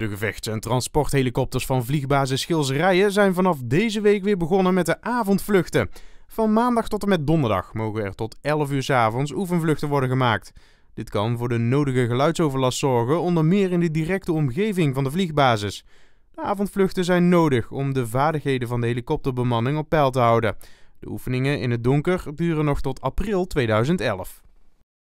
De gevechts- en transporthelikopters van vliegbasis Schilserijen zijn vanaf deze week weer begonnen met de avondvluchten. Van maandag tot en met donderdag mogen er tot 11 uur s avonds oefenvluchten worden gemaakt. Dit kan voor de nodige geluidsoverlast zorgen, onder meer in de directe omgeving van de vliegbasis. De avondvluchten zijn nodig om de vaardigheden van de helikopterbemanning op peil te houden. De oefeningen in het donker duren nog tot april 2011.